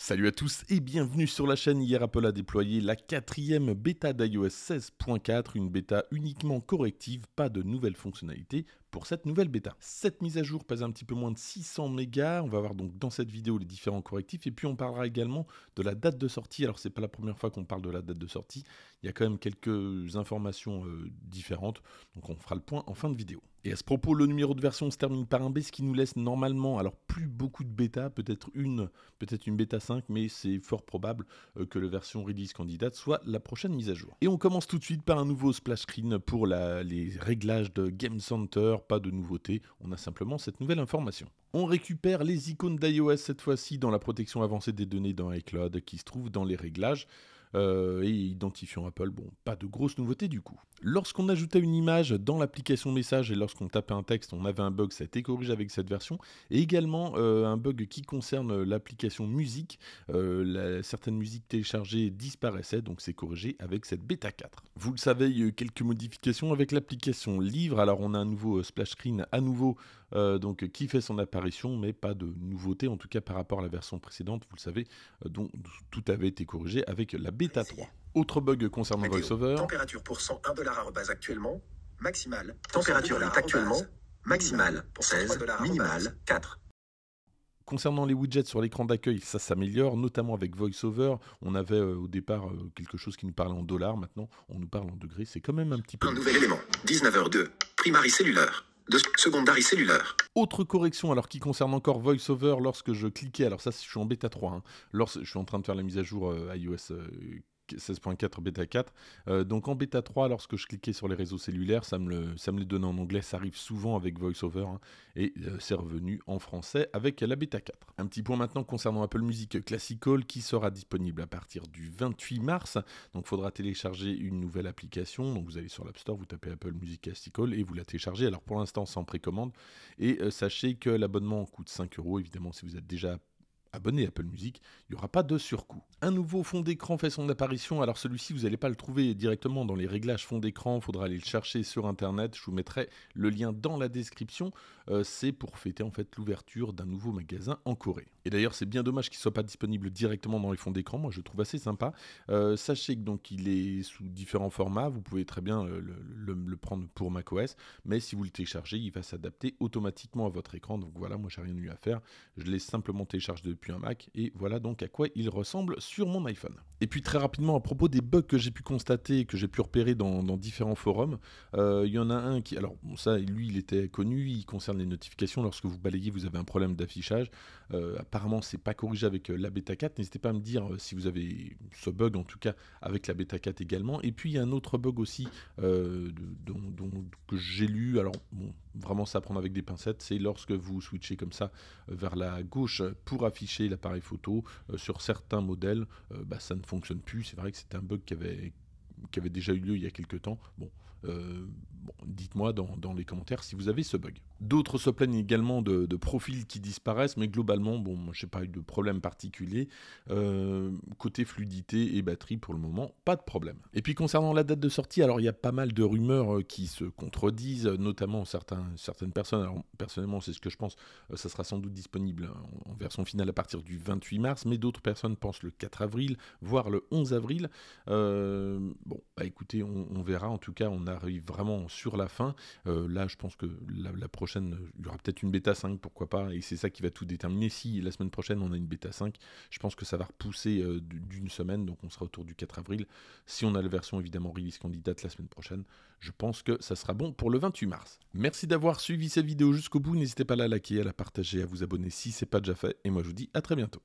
Salut à tous et bienvenue sur la chaîne. Hier, Apple a déployé la quatrième bêta d'iOS 16.4, une bêta uniquement corrective, pas de nouvelles fonctionnalités, pour cette nouvelle bêta. Cette mise à jour pèse un petit peu moins de 600 mégas. On va voir donc dans cette vidéo les différents correctifs et puis on parlera également de la date de sortie. Alors c'est pas la première fois qu'on parle de la date de sortie. Il y a quand même quelques informations euh, différentes. Donc on fera le point en fin de vidéo. Et à ce propos, le numéro de version se termine par un B, ce qui nous laisse normalement, alors plus beaucoup de bêta, peut-être une, peut-être une bêta 5, mais c'est fort probable euh, que la version release candidate soit la prochaine mise à jour. Et on commence tout de suite par un nouveau splash screen pour les réglages de Game Center, pas de nouveauté, on a simplement cette nouvelle information. On récupère les icônes d'iOS cette fois-ci dans la protection avancée des données dans iCloud qui se trouve dans les réglages. Euh, et identifiant Apple. Bon, pas de grosse nouveauté du coup. Lorsqu'on ajoutait une image dans l'application message et lorsqu'on tapait un texte, on avait un bug, ça a été corrigé avec cette version. Et également euh, un bug qui concerne l'application musique. Euh, certaines musiques téléchargées disparaissaient, donc c'est corrigé avec cette bêta 4. Vous le savez, il y a quelques modifications avec l'application livre. Alors on a un nouveau splash screen à nouveau donc qui fait son apparition, mais pas de nouveauté en tout cas par rapport à la version précédente, vous le savez, dont tout avait été corrigé avec la bêta 3. Autre bug concernant VoiceOver. Température pour 101 rebase actuellement, maximale. Température est actuellement, maximale. Pour 16, minimale, 4. Concernant les widgets sur l'écran d'accueil, ça s'améliore, notamment avec VoiceOver. On avait euh, au départ euh, quelque chose qui nous parlait en dollars, maintenant on nous parle en degrés, c'est quand même un petit peu. Un nouvel élément, 19h02, primary cellulaire de secondaire cellulaire. Autre correction, alors qui concerne encore VoiceOver, lorsque je cliquais, alors ça je suis en bêta 3, hein. lorsque, je suis en train de faire la mise à jour euh, iOS euh, 16.4 bêta 4. Euh, donc en bêta 3, lorsque je cliquais sur les réseaux cellulaires, ça me, le, ça me les donnait en anglais, ça arrive souvent avec VoiceOver, over hein. et euh, c'est revenu en français avec la bêta 4. Un petit point maintenant concernant Apple Music Classical qui sera disponible à partir du 28 mars, donc faudra télécharger une nouvelle application, donc vous allez sur l'App Store, vous tapez Apple Music Classical et vous la téléchargez, alors pour l'instant sans précommande, et euh, sachez que l'abonnement coûte 5 euros, évidemment si vous êtes déjà abonné Apple Music, il n'y aura pas de surcoût. Un nouveau fond d'écran fait son apparition, alors celui-ci vous n'allez pas le trouver directement dans les réglages fond d'écran, il faudra aller le chercher sur internet, je vous mettrai le lien dans la description, euh, c'est pour fêter en fait l'ouverture d'un nouveau magasin en Corée. Et d'ailleurs c'est bien dommage qu'il ne soit pas disponible directement dans les fonds d'écran, moi je trouve assez sympa. Euh, sachez que donc il est sous différents formats, vous pouvez très bien euh, le, prendre pour macOS, mais si vous le téléchargez, il va s'adapter automatiquement à votre écran, donc voilà, moi j'ai rien eu à faire, je l'ai simplement téléchargé depuis Mac, et voilà donc à quoi il ressemble sur mon iPhone. Et puis très rapidement, à propos des bugs que j'ai pu constater, que j'ai pu repérer dans, différents forums, euh, il y en a un qui, alors bon, ça, lui, il était connu, il concerne les notifications, lorsque vous balayez, vous avez un problème d'affichage, euh, apparemment, c'est pas corrigé avec euh, la bêta 4, n'hésitez pas à me dire si vous avez ce bug, en tout cas avec la bêta 4 également, et puis il y a un autre bug aussi dont, que j'ai lu, alors bon, vraiment ça prendre avec des pincettes, c'est lorsque vous switchez comme ça euh, vers la gauche pour afficher l'appareil photo, euh, sur certains modèles, euh, bah, ça ne fonctionne plus. C'est vrai que c'était un bug qui avait qui avait déjà eu lieu il y a quelques temps. Bon, euh, dites-moi dans, les commentaires si vous avez ce bug. D'autres se plaignent également de, profils qui disparaissent, mais globalement, bon, n'ai pas eu de problème particulier. Euh, côté fluidité et batterie, pour le moment, pas de problème. Et puis concernant la date de sortie, alors il y a pas mal de rumeurs euh, qui se contredisent, notamment certaines personnes. Alors personnellement, c'est ce que je pense, ça sera sans doute disponible hein, en, version finale à partir du 28 mars, mais d'autres personnes pensent le 4 avril, voire le 11 avril. Bon, bah écoutez, on, verra. En tout cas, on arrive vraiment sur la fin. Euh, là, je pense que la, prochaine, il y aura peut-être une bêta 5, pourquoi pas. Et c'est ça qui va tout déterminer. Si la semaine prochaine, on a une bêta 5, je pense que ça va repousser euh, d'une semaine. Donc, on sera autour du 4 avril. Si on a la version, évidemment, release candidate la semaine prochaine, je pense que ça sera bon pour le 28 mars. Merci d'avoir suivi cette vidéo jusqu'au bout. N'hésitez pas à la liker, à la partager, à vous abonner si ce n'est pas déjà fait. Et moi, je vous dis à très bientôt.